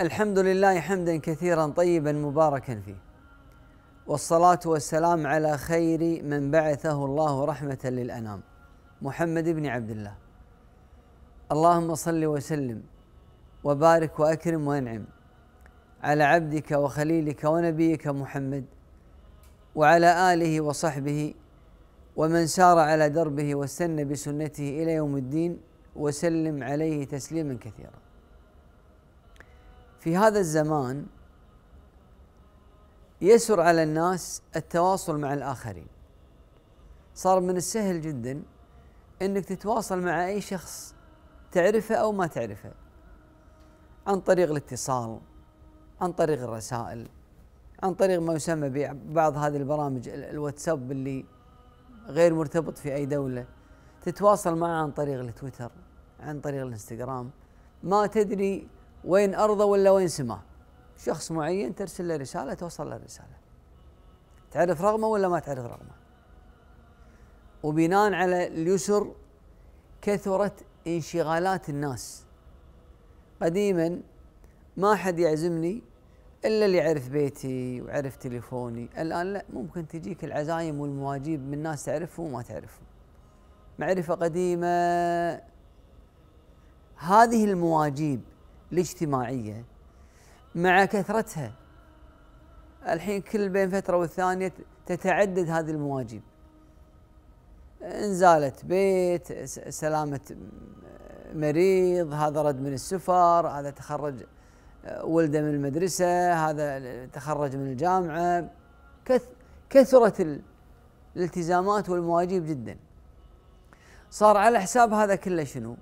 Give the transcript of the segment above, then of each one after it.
الحمد لله حمدا كثيرا طيبا مباركا فيه والصلاة والسلام على خير من بعثه الله رحمة للأنام محمد بن عبد الله اللهم صل وسلم وبارك وأكرم وأنعم على عبدك وخليلك ونبيك محمد وعلى آله وصحبه ومن سار على دربه واستنى بسنته إلى يوم الدين وسلم عليه تسليما كثيرا في هذا الزمان يسر على الناس التواصل مع الاخرين صار من السهل جدا انك تتواصل مع اي شخص تعرفه او ما تعرفه عن طريق الاتصال عن طريق الرسائل عن طريق ما يسمى ببعض هذه البرامج الواتساب اللي غير مرتبط في اي دوله تتواصل معه عن طريق التويتر عن طريق الانستغرام ما تدري وين ارضه ولا وين سماه شخص معين ترسل له رساله توصل له الرساله تعرف رقمه ولا ما تعرف رقمه وبناء على اليسر كثرت انشغالات الناس قديما ما حد يعزمني الا اللي يعرف بيتي ويعرف تليفوني الان لا ممكن تجيك العزايم والمواجيب من ناس تعرفهم وما تعرفهم معرفه قديمه هذه المواجيب الاجتماعيه مع كثرتها الحين كل بين فتره والثانيه تتعدد هذه المواجب انزالة بيت سلامة مريض هذا رد من السفر هذا تخرج ولده من المدرسة هذا تخرج من الجامعة كثرت الالتزامات والمواجب جدا صار على حساب هذا كله شنو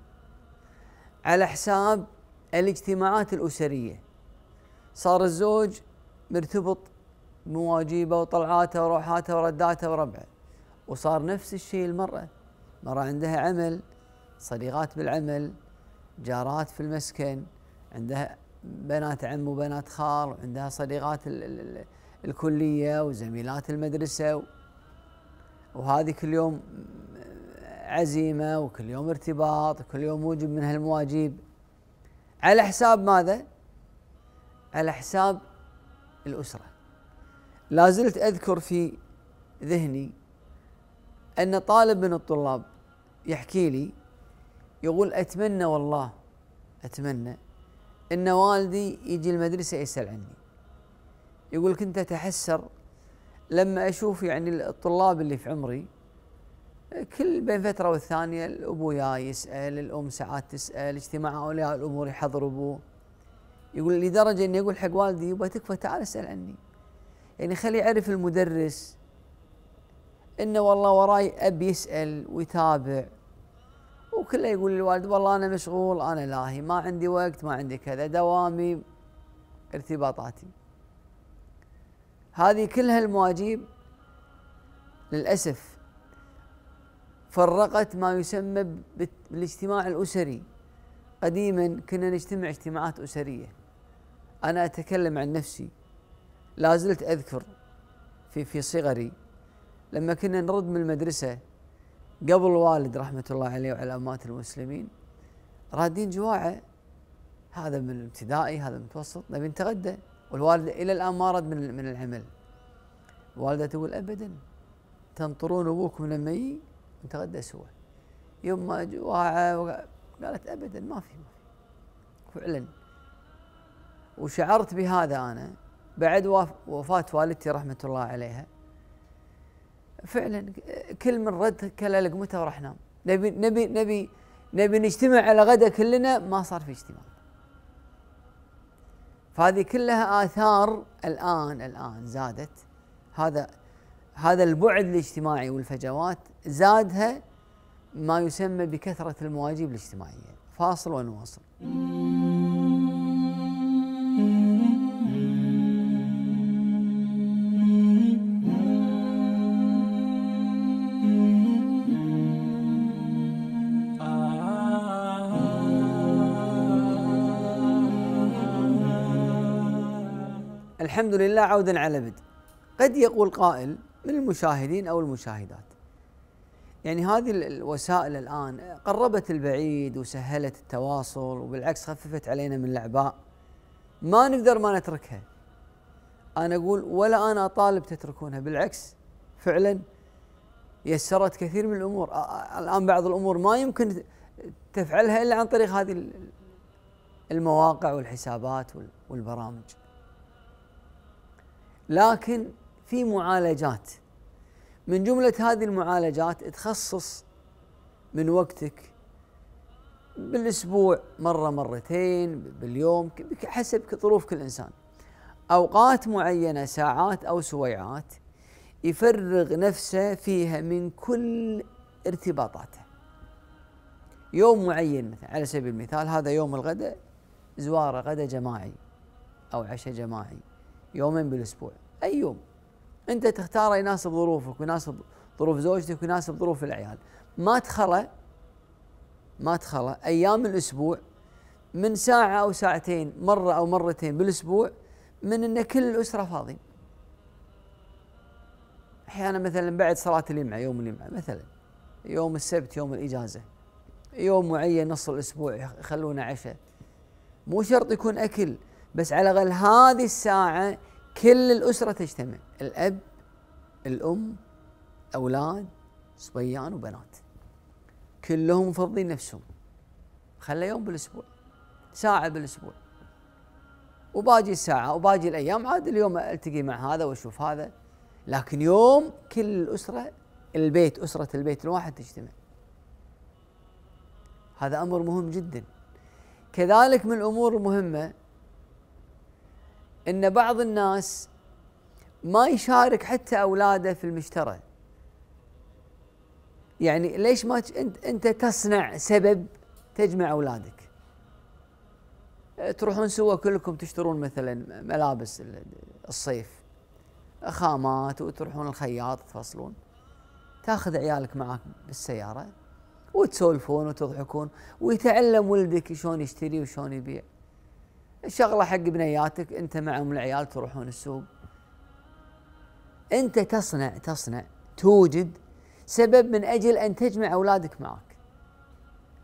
على حساب الاجتماعات الأسرية صار الزوج مرتبط بمواجيبه وطلعاته وروحاته ورداته وربعه وصار نفس الشيء المرأة المرأة عندها عمل صديقات بالعمل جارات في المسكن عندها بنات عم وبنات خال وعندها صديقات الكلية وزميلات المدرسة وهذه كل يوم عزيمة وكل يوم ارتباط وكل يوم موجب من هالمواجيب على حساب ماذا؟ على حساب الأسرة لا زلت أذكر في ذهني أن طالب من الطلاب يحكي لي يقول أتمنى والله أتمنى أن والدي يجي المدرسة يسأل عني يقول كنت أتحسر لما أشوف يعني الطلاب اللي في عمري كل بين فتره والثانيه الابو جاي يسال الام ساعات تسال اجتماع اولياء الامور يحضر ابوه يقول لدرجه أني يقول حق والدي يبا تكفى تعال اسال عني يعني خلي يعرف المدرس انه والله وراي اب يسال ويتابع وكله يقول للوالد والله انا مشغول انا لاهي ما عندي وقت ما عندي كذا دوامي ارتباطاتي هذه كلها المواجيب للاسف فرقت ما يسمى بالاجتماع الأسري قديما كنا نجتمع اجتماعات أسرية أنا أتكلم عن نفسي لا زلت أذكر في في صغري لما كنا نرد من المدرسة قبل والد رحمة الله عليه وعلى أمهات المسلمين رادين جواعة هذا من الابتدائي هذا من المتوسط نبي نتغدى والوالدة إلى الآن ما رد من من العمل الوالدة تقول أبدا تنطرون أبوكم لما يجي نتغدى سوا يوم ما قالت ابدا ما في ما في فعلا وشعرت بهذا انا بعد وفاة والدتي رحمة الله عليها فعلا كل من رد كلا لقمته وراح نام نبي نبي نبي نبي نجتمع على غدا كلنا ما صار في اجتماع فهذه كلها آثار الآن الآن زادت هذا هذا البعد الاجتماعي والفجوات زادها ما يسمى بكثرة المواجب الاجتماعية فاصل ونواصل الحمد لله عودا على بدء قد يقول قائل من المشاهدين او المشاهدات. يعني هذه الوسائل الان قربت البعيد وسهلت التواصل وبالعكس خففت علينا من الاعباء. ما نقدر ما نتركها. انا اقول ولا انا اطالب تتركونها بالعكس فعلا يسرت كثير من الامور الان بعض الامور ما يمكن تفعلها الا عن طريق هذه المواقع والحسابات والبرامج لكن في معالجات من جملة هذه المعالجات تخصص من وقتك بالاسبوع مره مرتين باليوم حسب ظروف كل انسان اوقات معينه ساعات او سويعات يفرغ نفسه فيها من كل ارتباطاته يوم معين مثلا على سبيل المثال هذا يوم الغداء زواره غداء جماعي او عشاء جماعي يومين بالاسبوع اي يوم انت تختاره يناسب ظروفك ويناسب ظروف زوجتك ويناسب ظروف العيال ما تخلى ما تخلى ايام الاسبوع من ساعه او ساعتين مره او مرتين بالاسبوع من ان كل الاسره فاضية احيانا مثلا بعد صلاه الجمعه يوم الجمعه مثلا يوم السبت يوم الاجازه يوم معين نص الاسبوع يخلونا عشاء مو شرط يكون اكل بس على الاقل هذه الساعه كل الأسرة تجتمع الأب الأم أولاد صبيان وبنات كلهم مفضين نفسهم خلى يوم بالأسبوع ساعة بالأسبوع وباجي الساعة وباجي الأيام عاد اليوم ألتقي مع هذا وأشوف هذا لكن يوم كل الأسرة البيت أسرة البيت الواحد تجتمع هذا أمر مهم جدا كذلك من الأمور المهمة ان بعض الناس ما يشارك حتى اولاده في المشترى يعني ليش ما انت انت تصنع سبب تجمع اولادك تروحون سوا كلكم تشترون مثلا ملابس الصيف خامات وتروحون الخياط تفصلون تاخذ عيالك معك بالسياره وتسولفون وتضحكون ويتعلم ولدك شلون يشتري وشلون يبيع شغله حق بنياتك انت مع ام العيال تروحون السوق انت تصنع تصنع توجد سبب من اجل ان تجمع اولادك معك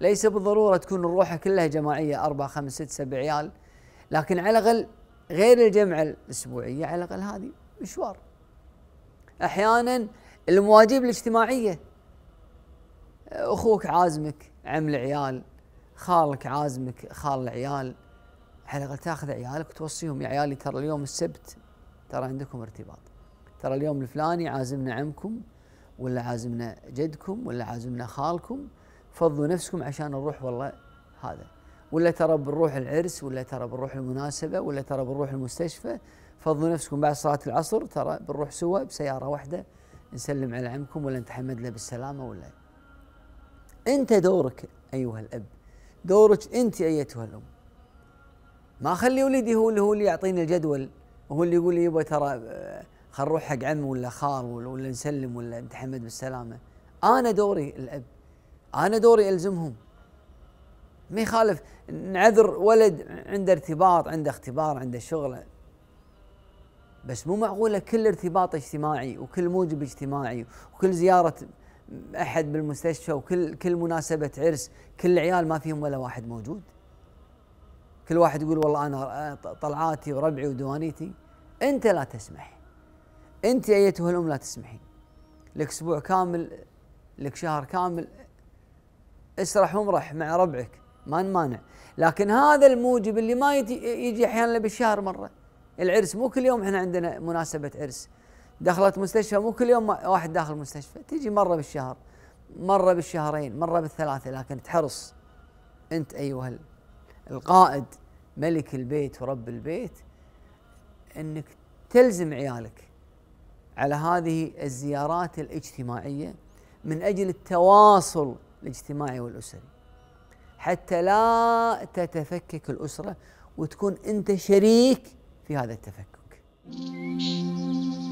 ليس بالضروره تكون الروحه كلها جماعيه اربع خمس ست سبع عيال لكن على الاقل غير الجمعه الاسبوعيه على الاقل هذه مشوار احيانا المواجب الاجتماعيه اخوك عازمك عم العيال خالك عازمك خال العيال على الاقل تاخذ عيالك وتوصيهم يا عيالي ترى اليوم السبت ترى عندكم ارتباط ترى اليوم الفلاني عازمنا عمكم ولا عازمنا جدكم ولا عازمنا خالكم فضوا نفسكم عشان نروح والله هذا ولا ترى بنروح العرس ولا ترى بنروح المناسبة ولا ترى بنروح المستشفى فضوا نفسكم بعد صلاة العصر ترى بنروح سوا بسيارة واحدة نسلم على عمكم ولا نتحمد له بالسلامة ولا أنت دورك أيها الأب دورك أنت أيتها الأم ما اخلي ولدي هو اللي هو اللي يعطيني الجدول وهو اللي يقول لي يبا ترى آه، خل نروح حق عم ولا خال ولا نسلم ولا نتحمد بالسلامه انا دوري الاب انا دوري الزمهم ما يخالف نعذر ولد عنده ارتباط عنده اختبار عنده شغله بس مو معقوله كل ارتباط اجتماعي وكل موجب اجتماعي وكل زياره احد بالمستشفى وكل كل مناسبه عرس كل عيال ما فيهم ولا واحد موجود كل واحد يقول والله انا آه، طلعاتي وربعي ودوانيتي انت لا تسمح انت ايتها الام لا تسمحين لك اسبوع كامل لك شهر كامل اسرح وامرح مع ربعك ما نمانع لكن هذا الموجب اللي ما يجي, يجي احيانا بالشهر مره العرس مو كل يوم احنا عندنا مناسبه عرس دخلت مستشفى مو كل يوم واحد داخل مستشفى تجي مره بالشهر مره بالشهرين مره بالثلاثه لكن تحرص انت ايها القائد ملك البيت ورب البيت انك تلزم عيالك على هذه الزيارات الاجتماعيه من اجل التواصل الاجتماعي والاسري حتى لا تتفكك الاسره وتكون انت شريك في هذا التفكك.